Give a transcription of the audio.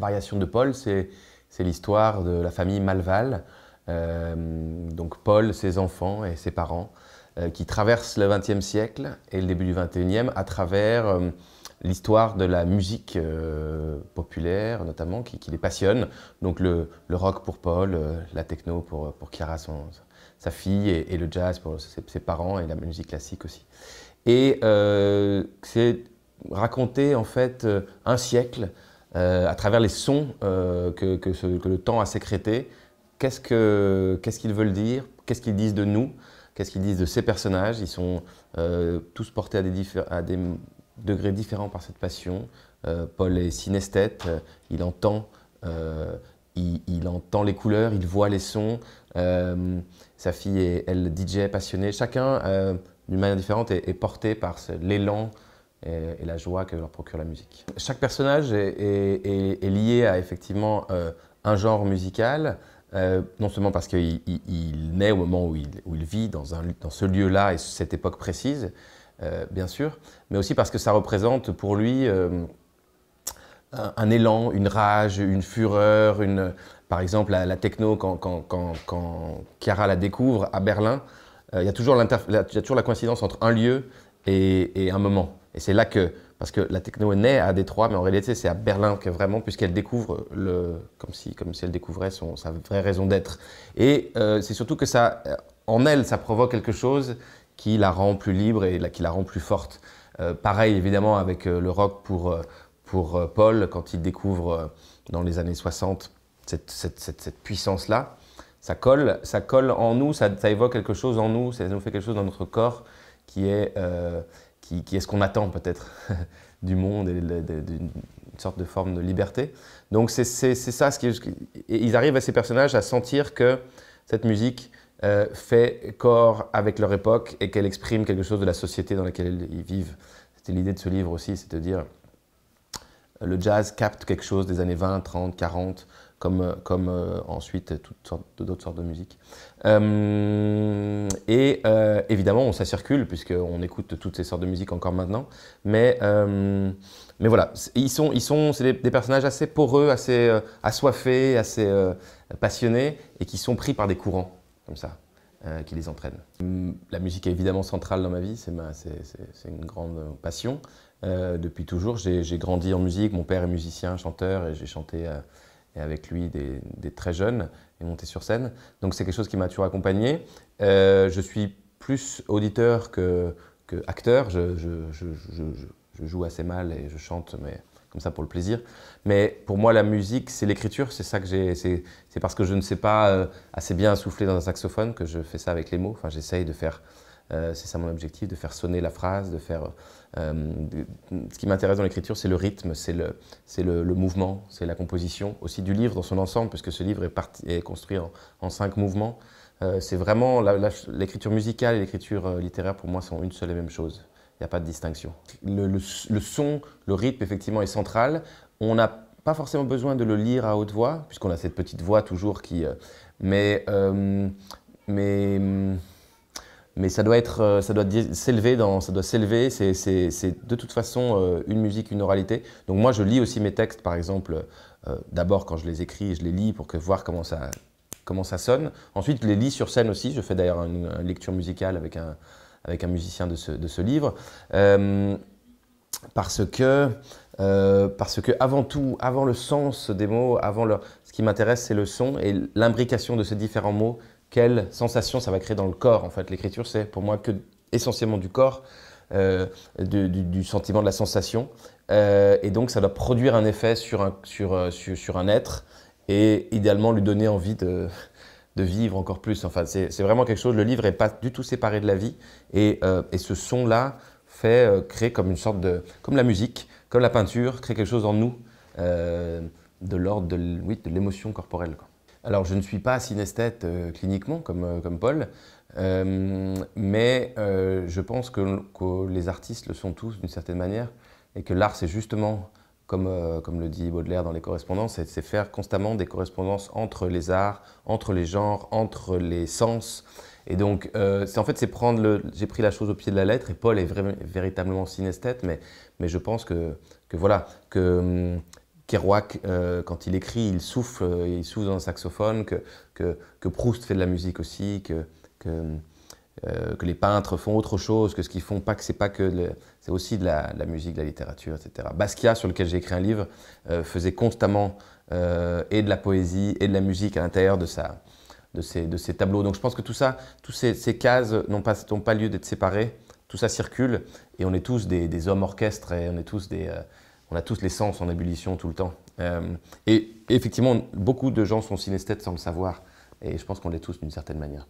Variation de Paul, c'est l'histoire de la famille Malval, euh, donc Paul, ses enfants et ses parents, euh, qui traversent le XXe siècle et le début du XXIe à travers euh, l'histoire de la musique populaire, notamment, qui, les passionne. Donc le, rock pour Paul, la techno pour, pour Chiara, sa fille, et, le jazz pour ses, ses, parents, et la musique classique aussi. Et c'est raconter en fait un siècle euh, à travers les sons euh, que, le temps a sécrétés, qu'est-ce qu'ils veulent dire, qu'est-ce qu'ils disent de nous, qu'est-ce qu'ils disent de ces personnages. Ils sont euh, tous portés à des, degrés différents par cette passion. Paul est synesthète, il entend il, entend les couleurs, il voit les sons. sa fille est, elle, DJ passionnée. Chacun, d'une manière différente, est, est porté par l'élan et, la joie que leur procure la musique. Chaque personnage est, lié à effectivement euh, un genre musical, euh, non seulement parce qu'il naît au moment où il, où il vit, dans, un, dans ce lieu-là et cette époque précise, euh, bien sûr, mais aussi parce que ça représente pour lui un, élan, une rage, une fureur, une, par exemple la, la techno quand, quand, quand Chiara la découvre à Berlin, il y, a toujours la coïncidence entre un lieu et, un moment. Et c'est là que, parce que la techno est née à Détroit, mais en réalité c'est à Berlin que vraiment, puisqu'elle découvre le, comme si, comme si elle découvrait son, sa vraie raison d'être. Et euh, c'est surtout que ça, euh, en elle, ça provoque quelque chose qui la rend plus libre et qui la rend plus forte. Euh, pareil évidemment avec le rock pour, pour Paul quand il découvre dans les années 60 cette, cette, cette, puissance-là. Ça colle, ça colle en nous, ça, évoque quelque chose en nous, ça nous fait quelque chose dans notre corps qui est, euh, qui, est ce qu'on attend peut-être du monde et d'une sorte de forme de liberté. Donc c'est ça, ce qui ils arrivent à ces personnages à sentir que cette musique euh, fait corps avec leur époque et qu'elle exprime quelque chose de la société dans laquelle ils vivent. C'était l'idée de ce livre aussi, c'est de dire euh, le jazz capte quelque chose des années 20, 30, 40, comme, euh, comme euh, ensuite euh, toutes sortes d'autres sortes de musique. et évidemment, ça circule puisqu'on écoute toutes ces sortes de musique encore maintenant. Mais, mais voilà, ils sont, ils sont, c'est des, des, personnages assez poreux, assez assoiffés, assez passionnés et qui sont pris par des courants comme ça. qui les entraînent. La musique est évidemment centrale dans ma vie, c'est une grande passion. depuis toujours, j'ai grandi en musique, mon père est musicien, chanteur, et j'ai chanté et avec lui des, très jeunes et monter sur scène. Donc c'est quelque chose qui m'a toujours accompagné. Euh, je suis plus auditeur que, acteur. Je, je, joue assez mal et je chante, mais comme ça pour le plaisir. Mais pour moi, la musique, c'est l'écriture. C'est ça que j'ai. C'est parce que je ne sais pas euh, assez bien souffler dans un saxophone que je fais ça avec les mots. Enfin, j'essaye de faire euh, c'est ça mon objectif, de faire sonner la phrase, de faire. Euh, ce qui m'intéresse dans l'écriture, c'est le rythme, c'est le, le, le, mouvement, c'est la composition aussi du livre dans son ensemble, puisque ce livre est, parti, est construit en, en, cinq mouvements. Euh, c'est vraiment l'écriture musicale et l'écriture littéraire pour moi sont une seule et même chose. Il n'y a pas de distinction. Le, le, son, le rythme effectivement est central. On n'a pas forcément besoin de le lire à haute voix, puisqu'on a cette petite voix toujours qui. mais mais hum, mais ça doit être, euh, ça doit s'élever dans, ça doit s'élever. C'est de toute façon euh, une musique, une oralité. Donc moi, je lis aussi mes textes, par exemple. Euh, d'abord, quand je les écris, je les lis pour que voir comment ça, comment ça sonne. Ensuite, je les lis sur scène aussi. Je fais d'ailleurs une, lecture musicale avec un, avec un musicien de ce, livre. parce que, parce que avant tout, avant le sens des mots, avant ce qui m'intéresse, c'est le son et l'imbrication de ces différents mots quelle sensation ça va créer dans le corps. En fait, l'écriture, c'est pour moi que essentiellement du corps, euh, du, du, du, sentiment, de la sensation. Euh, et donc, ça doit produire un effet sur un, sur, euh, sur, un être et idéalement lui donner envie de, de vivre encore plus. Enfin, c'est vraiment quelque chose. Le livre n'est pas du tout séparé de la vie. Et, euh, et ce son-là fait euh, créer comme une sorte de. comme la musique, comme la peinture, crée quelque chose en nous, euh, de l'ordre de, oui, de l'émotion corporelle. Alors, je ne suis pas synesthète euh, cliniquement, comme, euh, comme Paul, euh, mais je pense que, les artistes le sont tous d'une certaine manière, et que l'art, c'est justement, comme, comme le dit Baudelaire dans les correspondances, c'est faire constamment des correspondances entre les arts, entre les genres, entre les sens. Et donc, c'est en fait, c'est prendre le. J'ai pris la chose au pied de la lettre et Paul est véritablement synesthète, mais, mais je pense que, que voilà, que hum, Kerouac, euh, quand il écrit, il souffle, euh, il souffle dans un saxophone, que, que, Proust fait de la musique aussi, que, euh, que, les peintres font autre chose, que ce qu'ils font, pas que c'est pas que c'est aussi de la, musique, de la littérature, etc. Basquiat, sur lequel j'ai écrit un livre, faisait constamment et de la poésie et de la musique à l'intérieur de sa de ses, de tableaux. Donc je pense que tout ça, tous ces, cases n'ont pas, pas lieu d'être séparées, tout ça circule et on est tous des hommes orchestres et on est tous des on a tous les sens en ébullition tout le temps. Euh, et effectivement, beaucoup de gens sont synesthètes sans le savoir. Et je pense qu'on l'est tous d'une certaine manière.